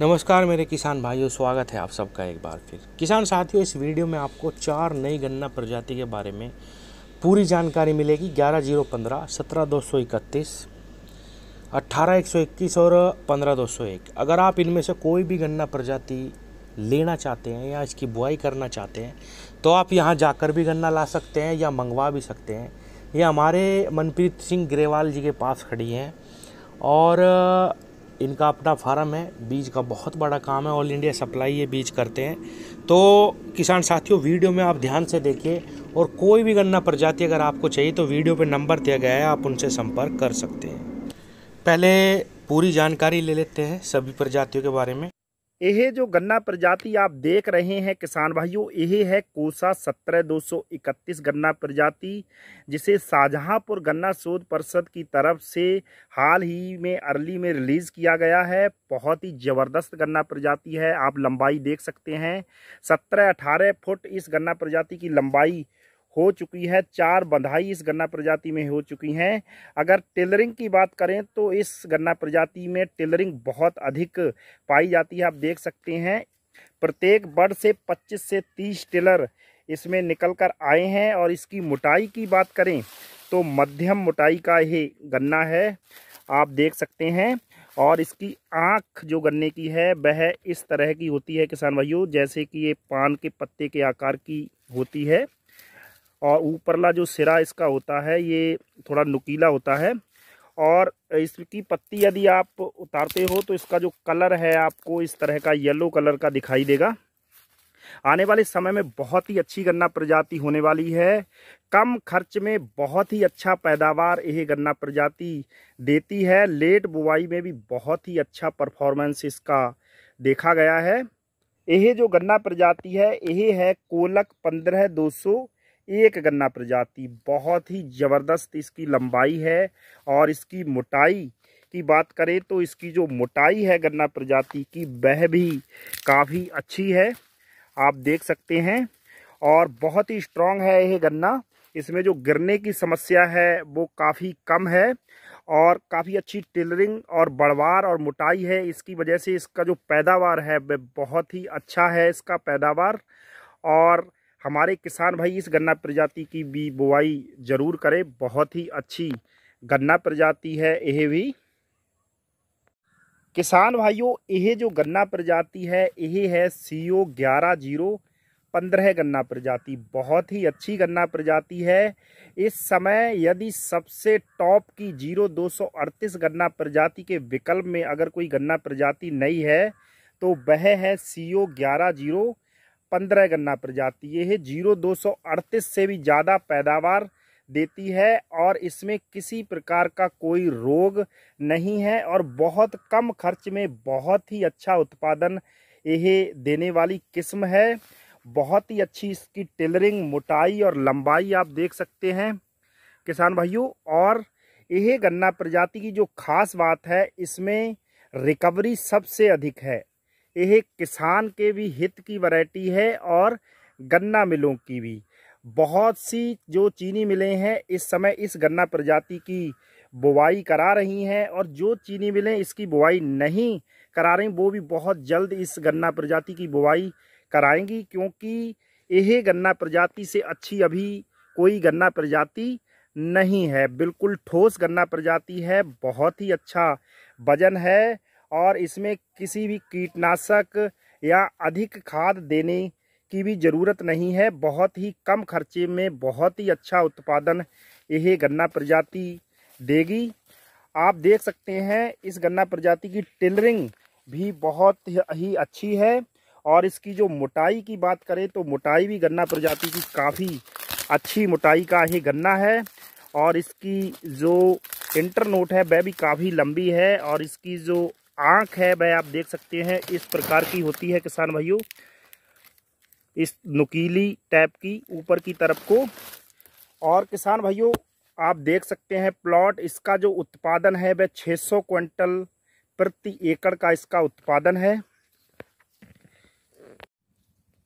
नमस्कार मेरे किसान भाइयों स्वागत है आप सबका एक बार फिर किसान साथियों इस वीडियो में आपको चार नई गन्ना प्रजाति के बारे में पूरी जानकारी मिलेगी ग्यारह जीरो पंद्रह सत्रह दो सौ इकतीस अट्ठारह एक सौ इक्कीस और पंद्रह दो सौ एक अगर आप इनमें से कोई भी गन्ना प्रजाति लेना चाहते हैं या इसकी बुआई करना चाहते हैं तो आप यहाँ जाकर भी गन्ना ला सकते हैं या मंगवा भी सकते हैं ये हमारे मनप्रीत सिंह ग्रेवाल जी के पास खड़ी हैं और इनका अपना फार्म है बीज का बहुत बड़ा काम है ऑल इंडिया सप्लाई ये बीज करते हैं तो किसान साथियों वीडियो में आप ध्यान से देखिए और कोई भी गन्ना प्रजाति अगर आपको चाहिए तो वीडियो पे नंबर दिया गया है आप उनसे संपर्क कर सकते हैं पहले पूरी जानकारी ले लेते हैं सभी प्रजातियों के बारे में यह जो गन्ना प्रजाति आप देख रहे हैं किसान भाइयों यह है कोसा सत्रह दो सौ इकतीस गन्ना प्रजाति जिसे शाहजहाँपुर गन्ना शोध परिषद की तरफ से हाल ही में अर्ली में रिलीज़ किया गया है बहुत ही ज़बरदस्त गन्ना प्रजाति है आप लंबाई देख सकते हैं सत्रह अठारह फुट इस गन्ना प्रजाति की लंबाई हो चुकी है चार बंधाई इस गन्ना प्रजाति में हो चुकी हैं अगर टेलरिंग की बात करें तो इस गन्ना प्रजाति में टेलरिंग बहुत अधिक पाई जाती है आप देख सकते हैं प्रत्येक बड़ से 25 से 30 टेलर इसमें निकल कर आए हैं और इसकी मोटाई की बात करें तो मध्यम मोटाई का ये गन्ना है आप देख सकते हैं और इसकी आँख जो गन्ने की है वह इस तरह की होती है किसान भाइयों जैसे कि ये पान के पत्ते के आकार की होती है और ऊपरला जो सिरा इसका होता है ये थोड़ा नुकीला होता है और इसकी पत्ती यदि आप उतारते हो तो इसका जो कलर है आपको इस तरह का येलो कलर का दिखाई देगा आने वाले समय में बहुत ही अच्छी गन्ना प्रजाति होने वाली है कम खर्च में बहुत ही अच्छा पैदावार यह गन्ना प्रजाति देती है लेट बुवाई में भी बहुत ही अच्छा परफॉर्मेंस इसका देखा गया है यह जो गन्ना प्रजाति है यह है कोलक पंद्रह दो सौ एक गन्ना प्रजाति बहुत ही ज़बरदस्त इसकी लंबाई है और इसकी मोटाई की बात करें तो इसकी जो मोटाई है गन्ना प्रजाति की वह भी काफ़ी अच्छी है आप देख सकते हैं और बहुत ही स्ट्रांग है यह गन्ना इसमें जो गिरने की समस्या है वो काफ़ी कम है और काफ़ी अच्छी टेलरिंग और बढ़वार और मोटाई है इसकी वजह से इसका जो पैदावार है वह बहुत ही अच्छा है इसका पैदावार और हमारे किसान भाई इस गन्ना प्रजाति की भी बुआई ज़रूर करें बहुत ही अच्छी गन्ना प्रजाति है यह भी किसान भाइयों यह जो गन्ना प्रजाति है यह है सी ओ ग्यारह जीरो पंद्रह गन्ना प्रजाति बहुत ही अच्छी गन्ना प्रजाति है इस समय यदि सबसे टॉप की जीरो दो सौ अड़तीस गन्ना प्रजाति के विकल्प में अगर कोई गन्ना प्रजाति नहीं है तो वह है सी ओ ग्यारह जीरो पंद्रह गन्ना प्रजाति ये है जीरो दो सौ अड़तीस से भी ज़्यादा पैदावार देती है और इसमें किसी प्रकार का कोई रोग नहीं है और बहुत कम खर्च में बहुत ही अच्छा उत्पादन यह देने वाली किस्म है बहुत ही अच्छी इसकी टेलरिंग मोटाई और लंबाई आप देख सकते हैं किसान भाइयों और यह गन्ना प्रजाति की जो खास बात है इसमें रिकवरी सबसे अधिक है यह किसान के भी हित की वैरायटी है और गन्ना मिलों की भी बहुत सी जो चीनी मिलें हैं इस समय इस गन्ना प्रजाति की बुवाई करा रही हैं और जो चीनी मिलें इसकी बुवाई नहीं करा रही वो भी बहुत जल्द इस गन्ना प्रजाति की बुवाई कराएंगी क्योंकि यह गन्ना प्रजाति से अच्छी अभी कोई गन्ना प्रजाति नहीं है बिल्कुल ठोस गन्ना प्रजाति है बहुत ही अच्छा वजन है और इसमें किसी भी कीटनाशक या अधिक खाद देने की भी ज़रूरत नहीं है बहुत ही कम खर्चे में बहुत ही अच्छा उत्पादन यह गन्ना प्रजाति देगी आप देख सकते हैं इस गन्ना प्रजाति की टेलरिंग भी बहुत ही अच्छी है और इसकी जो मोटाई की बात करें तो मोटाई भी गन्ना प्रजाति की काफ़ी अच्छी मोटाई का ही गन्ना है और इसकी जो इंटरनोट है वह भी काफ़ी लंबी है और इसकी जो आंख है भाई आप देख सकते हैं इस प्रकार की होती है किसान भाइयों इस नुकीली टाइप की ऊपर की तरफ को और किसान भाइयों आप देख सकते हैं प्लॉट इसका जो उत्पादन है वह 600 क्विंटल प्रति एकड़ का इसका उत्पादन है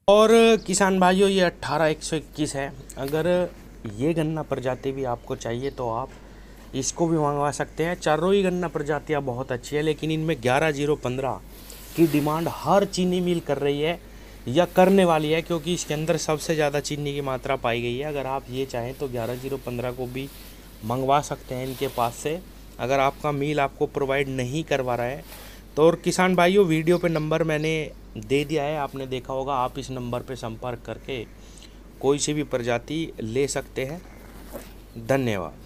और किसान भाइयों ये अट्ठारह एक सौ इक्कीस है अगर ये गन्ना प्रजाति भी आपको चाहिए तो आप इसको भी मंगवा सकते हैं चारों ही गन्ना प्रजातियाँ बहुत अच्छी है लेकिन इनमें ग्यारह जीरो पंद्रह की डिमांड हर चीनी मिल कर रही है या करने वाली है क्योंकि इसके अंदर सबसे ज़्यादा चीनी की मात्रा पाई गई है अगर आप ये चाहें तो ग्यारह जीरो पंद्रह को भी मंगवा सकते हैं इनके पास से अगर आपका मील आपको प्रोवाइड नहीं करवा रहा है तो और किसान भाइयों वीडियो पे नंबर मैंने दे दिया है आपने देखा होगा आप इस नंबर पे संपर्क करके कोई सी भी प्रजाति ले सकते हैं धन्यवाद